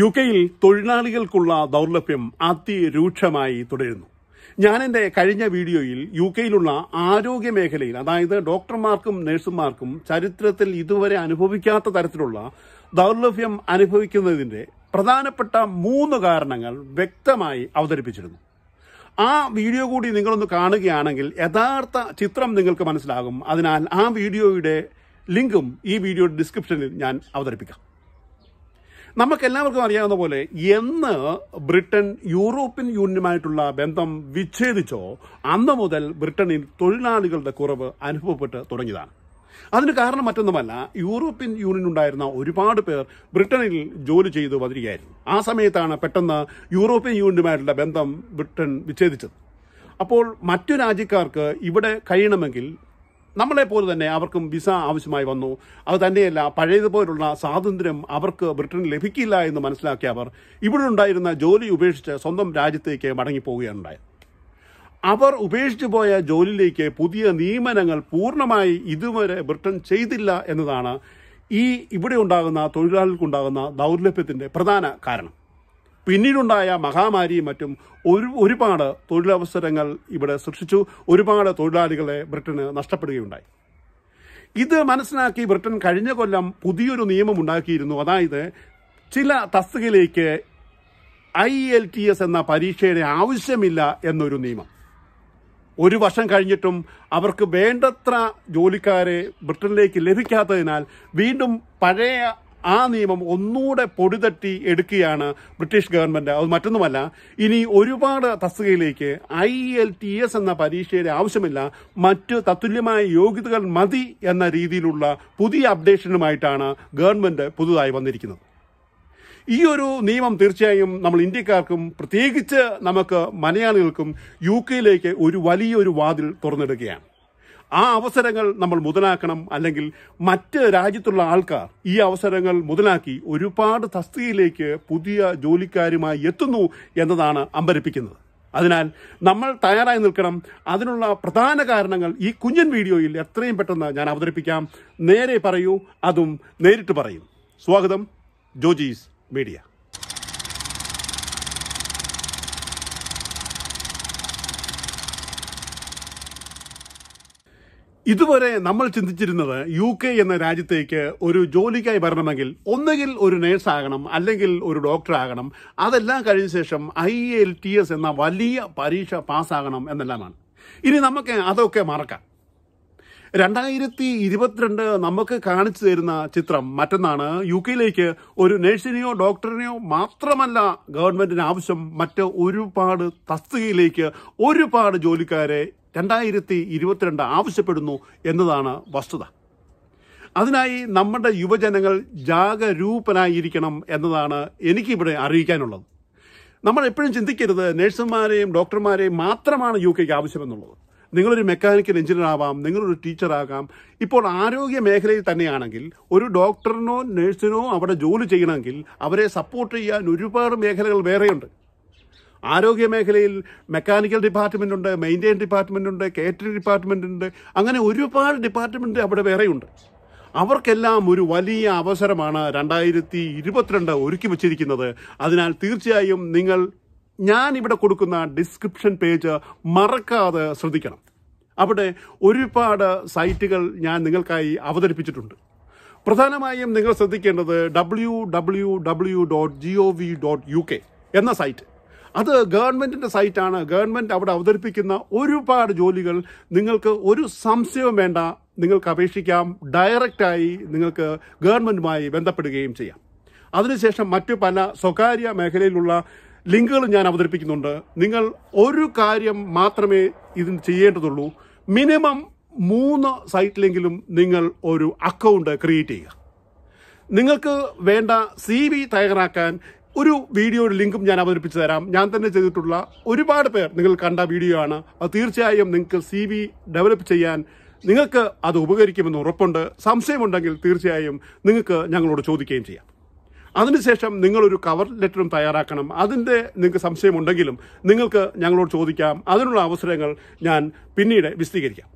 U കെയിൽ തൊഴിലാളികൾക്കുള്ള ദൗർലഭ്യം അതിരൂക്ഷമായി തുടരുന്നു ഞാൻ എന്റെ കഴിഞ്ഞ വീഡിയോയിൽ യു കെയിലുള്ള ആരോഗ്യ മേഖലയിൽ അതായത് ഡോക്ടർമാർക്കും നഴ്സുമാർക്കും ചരിത്രത്തിൽ ഇതുവരെ അനുഭവിക്കാത്ത തരത്തിലുള്ള ദൗർലഭ്യം അനുഭവിക്കുന്നതിന്റെ പ്രധാനപ്പെട്ട മൂന്ന് കാരണങ്ങൾ വ്യക്തമായി അവതരിപ്പിച്ചിരുന്നു ആ വീഡിയോ കൂടി നിങ്ങളൊന്ന് കാണുകയാണെങ്കിൽ യഥാർത്ഥ ചിത്രം നിങ്ങൾക്ക് മനസ്സിലാകും അതിനാൽ ആ വീഡിയോയുടെ ലിങ്കും ഈ വീഡിയോയുടെ ഡിസ്ക്രിപ്ഷനിൽ ഞാൻ അവതരിപ്പിക്കാം എല്ലാവർക്കും അറിയാവുന്ന പോലെ എന്ന് ബ്രിട്ടൻ യൂറോപ്യൻ യൂണിയനുമായിട്ടുള്ള ബന്ധം വിച്ഛേദിച്ചോ അന്ന് മുതൽ ബ്രിട്ടനിൽ തൊഴിലാളികളുടെ കുറവ് അനുഭവപ്പെട്ട് തുടങ്ങിയതാണ് അതിന് കാരണം മറ്റൊന്നുമല്ല യൂറോപ്യൻ യൂണിയൻ ഉണ്ടായിരുന്ന ഒരുപാട് പേർ ബ്രിട്ടനിൽ ജോലി ചെയ്ത് വരികയായിരുന്നു ആ സമയത്താണ് പെട്ടെന്ന് യൂറോപ്യൻ യൂണിയനുമായിട്ടുള്ള ബന്ധം ബ്രിട്ടൻ വിച്ഛേദിച്ചത് അപ്പോൾ മറ്റു രാജ്യക്കാർക്ക് ഇവിടെ കഴിയണമെങ്കിൽ നമ്മളെ പോലെ തന്നെ അവർക്കും വിസ ആവശ്യമായി വന്നു അത് തന്നെയല്ല പഴയതുപോലുള്ള സ്വാതന്ത്ര്യം അവർക്ക് ബ്രിട്ടൻ ലഭിക്കില്ല എന്ന് മനസ്സിലാക്കിയ അവർ ഇവിടെ ഉണ്ടായിരുന്ന ജോലി ഉപേക്ഷിച്ച് സ്വന്തം രാജ്യത്തേക്ക് മടങ്ങിപ്പോവുകയാണ് അവർ ഉപേക്ഷിച്ചു പോയ ജോലിയിലേക്ക് പുതിയ നിയമനങ്ങൾ പൂർണ്ണമായി ഇതുവരെ ബ്രിട്ടൻ ചെയ്തില്ല എന്നതാണ് ഈ ഇവിടെ ഉണ്ടാകുന്ന തൊഴിലാളികൾക്കുണ്ടാകുന്ന ദൗർലഭ്യത്തിൻ്റെ പ്രധാന കാരണം പിന്നീടുണ്ടായ മഹാമാരിയും മറ്റും ഒരു ഒരുപാട് തൊഴിലവസരങ്ങൾ ഇവിടെ സൃഷ്ടിച്ചു ഒരുപാട് തൊഴിലാളികളെ ബ്രിട്ടന് നഷ്ടപ്പെടുകയുണ്ടായി ഇത് മനസ്സിലാക്കി ബ്രിട്ടൻ കഴിഞ്ഞ കൊല്ലം പുതിയൊരു നിയമം ഉണ്ടാക്കിയിരുന്നു അതായത് ചില തസ്തികയിലേക്ക് ഐ എൽ ടി എസ് എന്ന പരീക്ഷയുടെ ആവശ്യമില്ല എന്നൊരു നിയമം ഒരു വർഷം കഴിഞ്ഞിട്ടും അവർക്ക് വേണ്ടത്ര ജോലിക്കാരെ ബ്രിട്ടനിലേക്ക് ലഭിക്കാത്തതിനാൽ വീണ്ടും പഴയ ആ നിയമം ഒന്നുകൂടെ പൊടിതട്ടി എടുക്കുകയാണ് ബ്രിട്ടീഷ് ഗവൺമെന്റ് അത് മറ്റൊന്നുമല്ല ഇനി ഒരുപാട് തസ്തികയിലേക്ക് ഐ എൽ ടി എസ് എന്ന പരീക്ഷയുടെ ആവശ്യമില്ല മറ്റ് തത്തുല്യമായ യോഗ്യതകൾ മതി എന്ന രീതിയിലുള്ള പുതിയ അപ്ഡേഷനുമായിട്ടാണ് ഗവൺമെന്റ് പുതുതായി വന്നിരിക്കുന്നത് ഈ ഒരു നിയമം തീർച്ചയായും നമ്മൾ ഇന്ത്യക്കാർക്കും പ്രത്യേകിച്ച് നമുക്ക് മലയാളികൾക്കും യു കെയിലേക്ക് ഒരു വലിയൊരു വാതിൽ തുറന്നിടുകയാണ് ആ അവസരങ്ങൾ നമ്മൾ മുതലാക്കണം അല്ലെങ്കിൽ മറ്റ് രാജ്യത്തുള്ള ആൾക്കാർ ഈ അവസരങ്ങൾ മുതലാക്കി ഒരുപാട് തസ്തികയിലേക്ക് പുതിയ ജോലിക്കാരുമായി എത്തുന്നു എന്നതാണ് അമ്പരിപ്പിക്കുന്നത് അതിനാൽ നമ്മൾ തയ്യാറായി നിൽക്കണം അതിനുള്ള പ്രധാന കാരണങ്ങൾ ഈ കുഞ്ഞൻ വീഡിയോയിൽ എത്രയും പെട്ടെന്ന് ഞാൻ അവതരിപ്പിക്കാം നേരെ പറയൂ അതും നേരിട്ട് പറയും സ്വാഗതം ജോജീസ് മീഡിയ ഇതുവരെ നമ്മൾ ചിന്തിച്ചിരുന്നത് യു കെ എന്ന രാജ്യത്തേക്ക് ഒരു ജോലിക്കായി വരണമെങ്കിൽ ഒന്നുകിൽ ഒരു നേഴ്സാകണം അല്ലെങ്കിൽ ഒരു ഡോക്ടർ ആകണം അതെല്ലാം കഴിഞ്ഞ ശേഷം ഐ എൽ ടി എസ് എന്ന വലിയ പരീക്ഷ പാസ്സാകണം എന്നെല്ലാമാണ് ഇനി നമുക്ക് അതൊക്കെ മറക്കാം രണ്ടായിരത്തി ഇരുപത്തിരണ്ട് നമുക്ക് കാണിച്ചു തരുന്ന ചിത്രം മറ്റൊന്നാണ് യു കെയിലേക്ക് ഒരു നഴ്സിനെയോ ഡോക്ടറിനെയോ മാത്രമല്ല ഗവൺമെന്റിന് ആവശ്യം മറ്റ് ഒരുപാട് തസ്തികയിലേക്ക് ഒരുപാട് ജോലിക്കാരെ രണ്ടായിരത്തി ഇരുപത്തിരണ്ട് ആവശ്യപ്പെടുന്നു എന്നതാണ് വസ്തുത അതിനായി നമ്മുടെ യുവജനങ്ങൾ ജാഗരൂപനായിരിക്കണം എന്നതാണ് എനിക്കിവിടെ അറിയിക്കാനുള്ളത് നമ്മൾ എപ്പോഴും ചിന്തിക്കരുത് നഴ്സുമാരെയും ഡോക്ടർമാരെയും മാത്രമാണ് യു കെക്ക് ആവശ്യമെന്നുള്ളത് നിങ്ങളൊരു മെക്കാനിക്കൽ എഞ്ചിനീയർ ആവാം നിങ്ങളൊരു ടീച്ചറാകാം ഇപ്പോൾ ആരോഗ്യ മേഖലയിൽ തന്നെയാണെങ്കിൽ ഒരു ഡോക്ടറിനോ നഴ്സിനോ അവിടെ ജോലി ചെയ്യണമെങ്കിൽ അവരെ സപ്പോർട്ട് ചെയ്യാൻ ഒരുപാട് മേഖലകൾ വേറെയുണ്ട് ആരോഗ്യമേഖലയിൽ മെക്കാനിക്കൽ ഡിപ്പാർട്ട്മെൻ്റ് ഉണ്ട് മെയിൻറ്റെയിൻ ഡിപ്പാർട്ട്മെൻ്റ് ഉണ്ട് കേറ്ററിംഗ് ഡിപ്പാർട്ട്മെൻ്റ് ഉണ്ട് അങ്ങനെ ഒരുപാട് ഡിപ്പാർട്ട്മെൻറ്റ് അവിടെ വേറെയുണ്ട് അവർക്കെല്ലാം ഒരു വലിയ അവസരമാണ് രണ്ടായിരത്തി ഇരുപത്തിരണ്ട് ഒരുക്കി വച്ചിരിക്കുന്നത് അതിനാൽ തീർച്ചയായും നിങ്ങൾ ഞാൻ ഇവിടെ കൊടുക്കുന്ന ഡിസ്ക്രിപ്ഷൻ പേജ് മറക്കാതെ ശ്രദ്ധിക്കണം അവിടെ ഒരുപാട് സൈറ്റുകൾ ഞാൻ നിങ്ങൾക്കായി അവതരിപ്പിച്ചിട്ടുണ്ട് പ്രധാനമായും നിങ്ങൾ ശ്രദ്ധിക്കേണ്ടത് W W W dot G O V dot U K എന്ന സൈറ്റ് അത് ഗവൺമെൻറ്റിൻ്റെ സൈറ്റാണ് ഗവൺമെൻറ് അവിടെ അവതരിപ്പിക്കുന്ന ഒരുപാട് ജോലികൾ നിങ്ങൾക്ക് ഒരു സംശയവും വേണ്ട നിങ്ങൾക്ക് അപേക്ഷിക്കാം ഡയറക്റ്റായി നിങ്ങൾക്ക് ഗവൺമെൻറ്റുമായി ബന്ധപ്പെടുകയും ചെയ്യാം അതിനുശേഷം മറ്റു പല സ്വകാര്യ മേഖലയിലുള്ള ലിങ്കുകളും ഞാൻ അവതരിപ്പിക്കുന്നുണ്ട് നിങ്ങൾ ഒരു കാര്യം മാത്രമേ ഇതിന് ചെയ്യേണ്ടതുള്ളൂ മിനിമം മൂന്ന് സൈറ്റിലെങ്കിലും നിങ്ങൾ ഒരു അക്കൗണ്ട് ക്രിയേറ്റ് ചെയ്യുക നിങ്ങൾക്ക് വേണ്ട സി വി തയ്യാറാക്കാൻ ഒരു വീഡിയോയുടെ ലിങ്കും ഞാൻ അവതരിപ്പിച്ചു തരാം ഞാൻ തന്നെ ചെയ്തിട്ടുള്ള ഒരുപാട് പേർ നിങ്ങൾ കണ്ട വീഡിയോ ആണ് അത് തീർച്ചയായും നിങ്ങൾക്ക് സി വി ഡെവലപ്പ് ചെയ്യാൻ നിങ്ങൾക്ക് അത് ഉപകരിക്കുമെന്ന് ഉറപ്പുണ്ട് സംശയമുണ്ടെങ്കിൽ തീർച്ചയായും നിങ്ങൾക്ക് ഞങ്ങളോട് ചോദിക്കുകയും ചെയ്യാം അതിനുശേഷം നിങ്ങളൊരു കവർ ലെറ്ററും തയ്യാറാക്കണം അതിൻ്റെ നിങ്ങൾക്ക് സംശയമുണ്ടെങ്കിലും നിങ്ങൾക്ക് ഞങ്ങളോട് ചോദിക്കാം അതിനുള്ള അവസരങ്ങൾ ഞാൻ പിന്നീട് വിശദീകരിക്കാം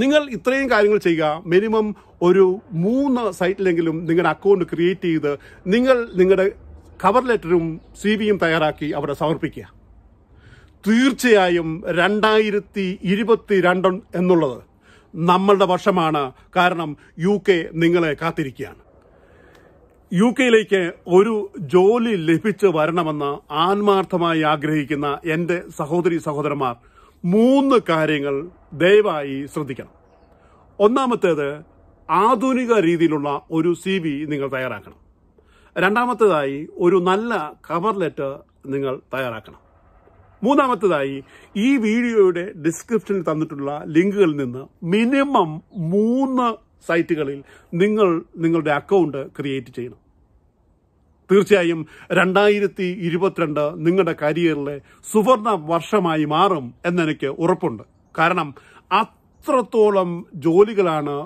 നിങ്ങൾ ഇത്രയും കാര്യങ്ങൾ ചെയ്യുക മിനിമം ഒരു മൂന്ന് സൈറ്റിലെങ്കിലും നിങ്ങളുടെ അക്കൗണ്ട് ക്രിയേറ്റ് ചെയ്ത് നിങ്ങൾ നിങ്ങളുടെ കവർ ലെറ്ററും സി വിയും തയ്യാറാക്കി അവിടെ സമർപ്പിക്കുക തീർച്ചയായും രണ്ടായിരത്തി ഇരുപത്തി രണ്ട് എന്നുള്ളത് നമ്മളുടെ വർഷമാണ് കാരണം യു കെ നിങ്ങളെ കാത്തിരിക്കുകയാണ് യു കെയിലേക്ക് ഒരു ജോലി ലഭിച്ചു വരണമെന്ന് ആത്മാർത്ഥമായി ആഗ്രഹിക്കുന്ന എൻ്റെ സഹോദരി സഹോദരന്മാർ മൂന്ന് കാര്യങ്ങൾ ദയവായി ശ്രദ്ധിക്കണം ഒന്നാമത്തേത് ആധുനിക രീതിയിലുള്ള ഒരു സി നിങ്ങൾ തയ്യാറാക്കണം രണ്ടാമത്തേതായി ഒരു നല്ല കവർ ലെറ്റർ നിങ്ങൾ തയ്യാറാക്കണം മൂന്നാമത്തേതായി ഈ വീഡിയോയുടെ ഡിസ്ക്രിപ്ഷനിൽ തന്നിട്ടുള്ള ലിങ്കുകളിൽ നിന്ന് മിനിമം മൂന്ന് സൈറ്റുകളിൽ നിങ്ങൾ നിങ്ങളുടെ അക്കൗണ്ട് ക്രിയേറ്റ് ചെയ്യണം തീർച്ചയായും രണ്ടായിരത്തി ഇരുപത്തിരണ്ട് നിങ്ങളുടെ കരിയറിലെ സുവർണ വർഷമായി മാറും എന്നെനിക്ക് ഉറപ്പുണ്ട് കാരണം അത്രത്തോളം ജോലികളാണ്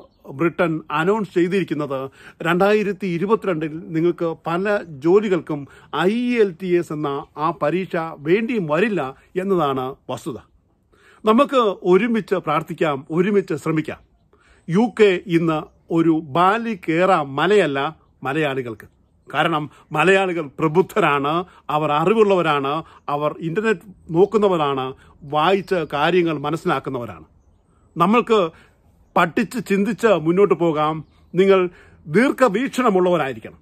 ബ്രിട്ടൻ അനൗൺസ് ചെയ്തിരിക്കുന്നത് രണ്ടായിരത്തി ഇരുപത്തിരണ്ടിൽ നിങ്ങൾക്ക് പല ജോലികൾക്കും ഐ എൽ ടി എസ് എന്ന ആ പരീക്ഷ വേണ്ടിയും വരില്ല എന്നതാണ് വസ്തുത നമുക്ക് ഒരുമിച്ച് പ്രാർത്ഥിക്കാം ഒരുമിച്ച് ശ്രമിക്കാം യു കെ ഇന്ന് ഒരു ബാലി കേറ മലയല്ല മലയാളികൾക്ക് കാരണം മലയാളികൾ പ്രബുദ്ധരാണ് അവർ അറിവുള്ളവരാണ് അവർ ഇൻ്റർനെറ്റ് നോക്കുന്നവരാണ് വായിച്ച് കാര്യങ്ങൾ മനസ്സിലാക്കുന്നവരാണ് നമ്മൾക്ക് പഠിച്ച് ചിന്തിച്ച് മുന്നോട്ട് പോകാം നിങ്ങൾ ദീർഘവീക്ഷണമുള്ളവരായിരിക്കണം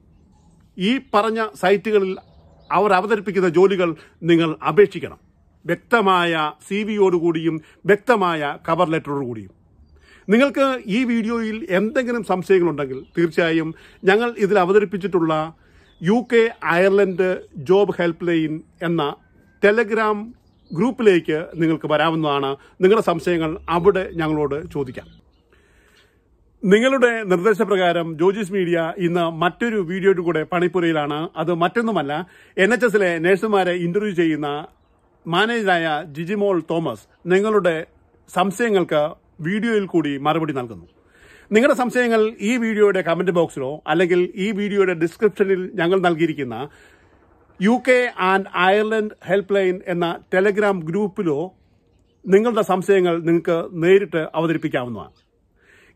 ഈ പറഞ്ഞ സൈറ്റുകളിൽ അവർ അവതരിപ്പിക്കുന്ന ജോലികൾ നിങ്ങൾ അപേക്ഷിക്കണം വ്യക്തമായ സി വിയോടുകൂടിയും വ്യക്തമായ കവർ ലെറ്ററോടുകൂടിയും നിങ്ങൾക്ക് ഈ വീഡിയോയിൽ എന്തെങ്കിലും സംശയങ്ങളുണ്ടെങ്കിൽ തീർച്ചയായും ഞങ്ങൾ ഇതിൽ അവതരിപ്പിച്ചിട്ടുള്ള U K Ireland job help line എന്ന ടെലഗ്രാം ഗ്രൂപ്പിലേക്ക് നിങ്ങൾക്ക് വരാവുന്നതാണ് നിങ്ങളുടെ സംശയങ്ങൾ അവിടെ ഞങ്ങളോട് ചോദിക്കാം നിങ്ങളുടെ നിർദ്ദേശപ്രകാരം ജോജിസ് മീഡിയ ഇന്ന് മറ്റൊരു വീഡിയോയുടെ കൂടെ പണിപ്പുരയിലാണ് അത് മറ്റൊന്നുമല്ല എൻ എച്ച് എസിലെ നഴ്സുമാരെ ഇന്റർവ്യൂ ചെയ്യുന്ന മാനേജറായ ജിജിമോൾ തോമസ് നിങ്ങളുടെ സംശയങ്ങൾക്ക് വീഡിയോയിൽ കൂടി മറുപടി നൽകുന്നു നിങ്ങളുടെ സംശയങ്ങൾ ഈ വീഡിയോയുടെ കമന്റ് ബോക്സിലോ അല്ലെങ്കിൽ ഈ വീഡിയോയുടെ ഡിസ്ക്രിപ്ഷനിൽ ഞങ്ങൾ നൽകിയിരിക്കുന്ന U K and Ireland help line എന്ന ടെലഗ്രാം ഗ്രൂപ്പിലോ നിങ്ങളുടെ സംശയങ്ങൾ നിങ്ങൾക്ക് നേരിട്ട് അവതരിപ്പിക്കാവുന്നതാണ്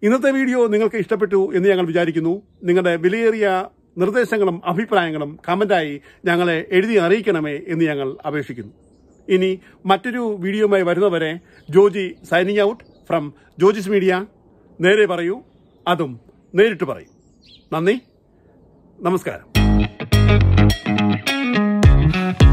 ഇന്നത്തെ വീഡിയോ നിങ്ങൾക്ക് ഇഷ്ടപ്പെട്ടു എന്ന് ഞങ്ങൾ വിചാരിക്കുന്നു നിങ്ങളുടെ വിലയേറിയ നിർദ്ദേശങ്ങളും അഭിപ്രായങ്ങളും കമന്റായി ഞങ്ങളെ എഴുതി അറിയിക്കണമേ എന്ന് ഞങ്ങൾ അപേക്ഷിക്കുന്നു ഇനി മറ്റൊരു വീഡിയോയുമായി വരുന്നവരെ Joji signing out from Joji's media നേരെ പറയൂ അതും നേരിട്ട് പറയും നന്ദി നമസ്കാരം